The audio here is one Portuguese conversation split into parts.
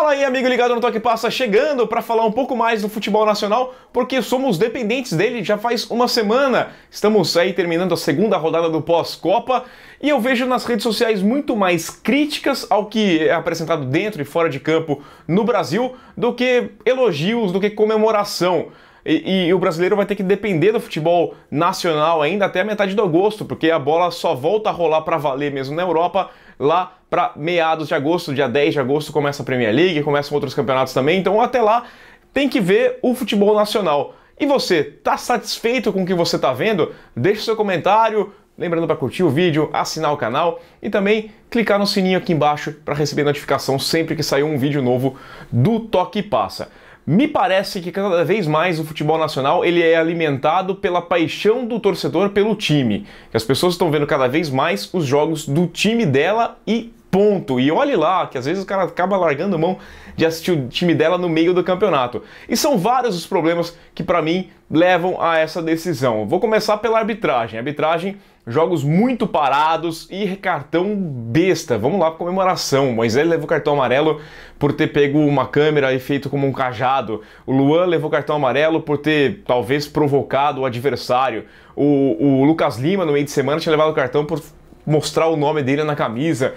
Fala aí, amigo ligado no Toque Passa, chegando para falar um pouco mais do futebol nacional, porque somos dependentes dele já faz uma semana. Estamos aí terminando a segunda rodada do pós-Copa e eu vejo nas redes sociais muito mais críticas ao que é apresentado dentro e fora de campo no Brasil do que elogios, do que comemoração. E, e, o brasileiro vai ter que depender do futebol nacional ainda até a metade de agosto, porque a bola só volta a rolar para valer mesmo na Europa lá para meados de agosto, dia 10 de agosto começa a Premier League, começam outros campeonatos também, então até lá tem que ver o futebol nacional. E você, tá satisfeito com o que você tá vendo? Deixe seu comentário, lembrando para curtir o vídeo, assinar o canal e também clicar no sininho aqui embaixo para receber notificação sempre que sair um vídeo novo do Toque Passa. Me parece que cada vez mais o futebol nacional ele é alimentado pela paixão do torcedor pelo time. Que as pessoas estão vendo cada vez mais os jogos do time dela e ponto. E olhe lá, que às vezes o cara acaba largando mão de assistir o time dela no meio do campeonato. E são vários os problemas que para mim levam a essa decisão. Vou começar pela arbitragem. A arbitragem jogos muito parados e cartão besta. Vamos lá para comemoração. Moisés levou cartão amarelo por ter pego uma câmera e feito como um cajado. O Luan levou cartão amarelo por ter talvez provocado o adversário. O, o Lucas Lima, no meio de semana, tinha levado o cartão por mostrar o nome dele na camisa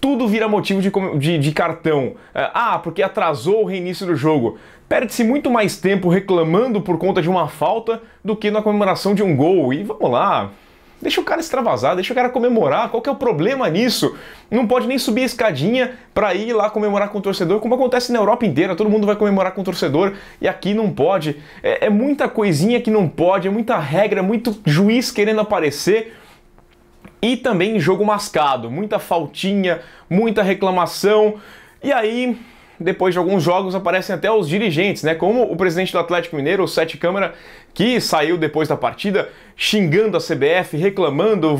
tudo vira motivo de, de, de, cartão. É, ah, porque atrasou o reinício do jogo. Perde-se muito mais tempo reclamando por conta de uma falta do que na comemoração de um gol. E vamos lá, Deixa o cara extravasar, deixa o cara comemorar. Qual que é o problema nisso? Não pode nem subir a escadinha para ir lá comemorar com o torcedor, como acontece na Europa inteira. Todo mundo vai comemorar com o torcedor e aqui não pode. É, é muita coisinha que não pode, é muita regra, muito juiz querendo aparecer. E também jogo mascado, muita faltinha, muita reclamação. E aí, depois de alguns jogos aparecem até os dirigentes, né? Como o presidente do Atlético Mineiro, o Sete Câmara, que saiu depois da partida xingando a CBF, reclamando,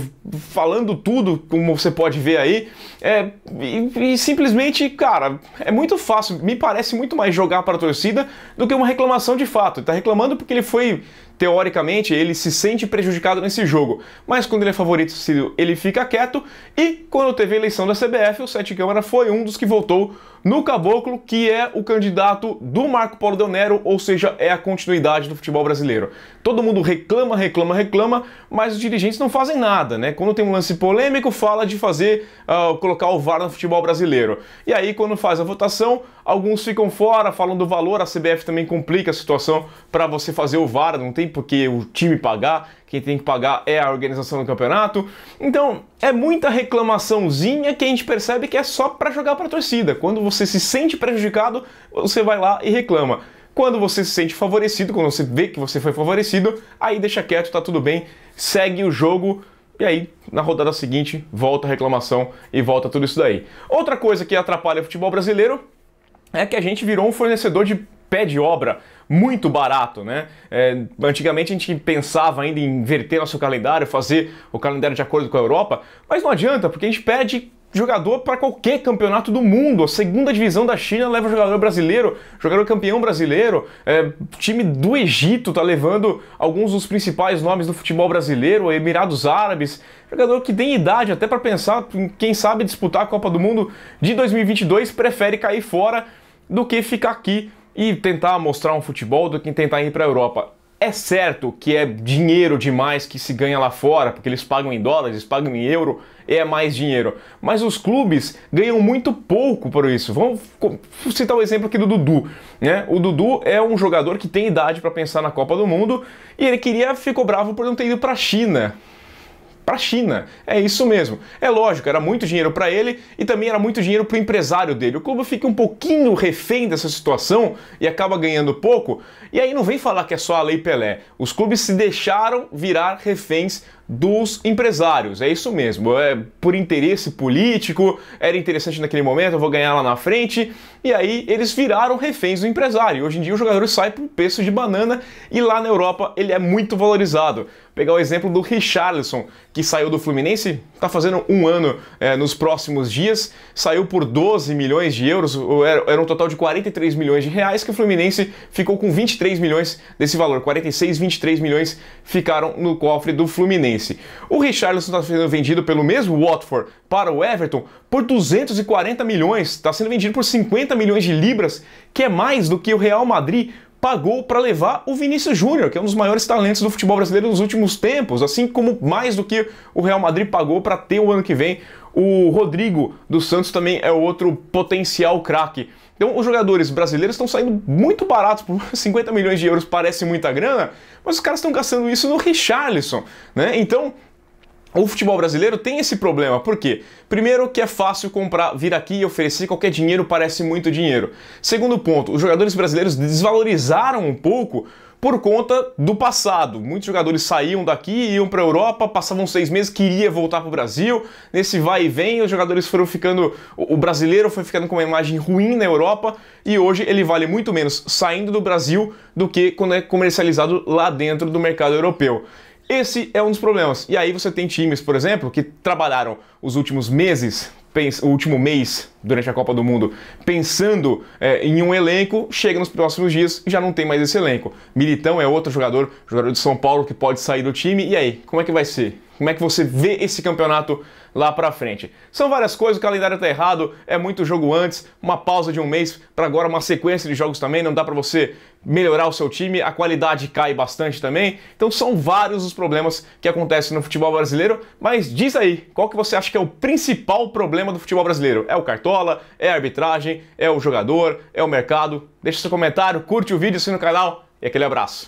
falando tudo, como você pode ver aí. É, e, e simplesmente, cara, é muito fácil, me parece muito mais jogar para a torcida do que uma reclamação de fato. Ele tá reclamando porque ele foi teoricamente ele se sente prejudicado nesse jogo, mas quando ele é favorito ele fica quieto e quando teve a eleição da CBF, o Sete Câmara foi um dos que votou no Caboclo Caboclo, que é o candidato do Marco Polo Del Nero, ou seja, é a continuidade do futebol brasileiro. Todo mundo reclama, reclama, reclama, mas os dirigentes não fazem nada, né? Quando tem um lance polêmico, fala de fazer, uh, colocar o VAR no futebol brasileiro. E aí, quando faz a votação, alguns ficam fora, falam do valor, a CBF também complica a situação para você fazer o VAR, não tem porque o time pagar, quem tem que pagar é a organização do campeonato. Então, é muita reclamaçãozinha que a gente percebe que é só para jogar para a torcida. Quando você se sente prejudicado, você vai lá e reclama. Quando você se sente favorecido, quando você vê que você foi favorecido, aí deixa quieto, tá tudo bem, segue o jogo. E aí, na rodada seguinte, volta a reclamação e volta tudo isso daí. Outra coisa que atrapalha o futebol brasileiro é que a gente virou um fornecedor de pé de obra muito barato, né? É, antigamente a gente pensava ainda em inverter nosso calendário, fazer o calendário de acordo com a Europa, mas não adianta, porque a gente pede jogador para qualquer campeonato do mundo. A segunda divisão da China leva jogador brasileiro, jogador campeão brasileiro. É, time do Egito tá levando alguns dos principais nomes do futebol brasileiro, Emirados Árabes. Jogador que tem idade até para pensar, quem sabe disputar a Copa do Mundo de 2022, prefere cair fora do que ficar aqui e tentar mostrar um futebol do que tentar ir para a Europa. É certo que é dinheiro demais que se ganha lá fora, porque eles pagam em dólares, pagam em euro, é mais dinheiro. Mas os clubes ganham muito pouco por isso. Vamos citar o um exemplo aqui do Dudu. Né? O Dudu é um jogador que tem idade para pensar na Copa do Mundo e ele queria, ficou bravo por não ter ido para a China para a China. É isso mesmo. É lógico, era muito dinheiro para ele e também era muito dinheiro para o empresário dele. O clube fica um pouquinho refém dessa situação e acaba ganhando pouco. E aí não vem falar que é só a Lei Pelé. Os clubes se deixaram virar reféns dos empresários. É isso mesmo, é por interesse político, era interessante naquele momento, eu vou ganhar lá na frente. E aí eles viraram reféns do empresário. Hoje em dia o jogador sai por um preço de banana e lá na Europa ele é muito valorizado. Vou pegar o exemplo do Richarlison, que saiu do Fluminense, está fazendo um ano é, nos próximos dias, saiu por 12 milhões de euros, era um total de 43 milhões de reais, que o Fluminense ficou com 23 milhões desse valor. 46, 23 milhões ficaram no cofre do Fluminense. Fluminense. O Richarlison está sendo vendido pelo mesmo Watford para o Everton por 240 milhões, está sendo vendido por 50 milhões de libras, que é mais do que o Real Madrid pagou para levar o Vinícius Júnior, que é um dos maiores talentos do futebol brasileiro nos últimos tempos, assim como mais do que o Real Madrid pagou para ter o ano que vem o Rodrigo do Santos também é outro potencial craque. Então, os jogadores brasileiros estão saindo muito baratos, por 50 milhões de euros parece muita grana, mas os caras estão gastando isso no Richarlison, né? Então, o futebol brasileiro tem esse problema, por quê? Primeiro, que é fácil comprar, vir aqui e oferecer qualquer dinheiro parece muito dinheiro. Segundo ponto, os jogadores brasileiros desvalorizaram um pouco por conta do passado. Muitos jogadores saíam daqui, iam para a Europa, passavam seis meses, queria voltar para o Brasil. Nesse vai e vem, os jogadores foram ficando. O brasileiro foi ficando com uma imagem ruim na Europa e hoje ele vale muito menos saindo do Brasil do que quando é comercializado lá dentro do mercado europeu. Esse é um dos problemas. E aí você tem times, por exemplo, que trabalharam os últimos meses, o último mês durante a Copa do Mundo pensando é, em um elenco, chega nos próximos dias e já não tem mais esse elenco. Militão é outro jogador, jogador de São Paulo que pode sair do time. E aí, como é que vai ser? Como é que você vê esse campeonato lá pra frente? São várias coisas, o calendário tá errado, é muito jogo antes, uma pausa de um mês para agora uma sequência de jogos também, não dá para você melhorar o seu time, a qualidade cai bastante também. Então são vários os problemas que acontecem no futebol brasileiro, mas diz aí, qual que você acha que é o principal problema do futebol brasileiro? É o cartão é a arbitragem, é o jogador, é o mercado. Deixa seu comentário, curte o vídeo, se no canal e aquele abraço.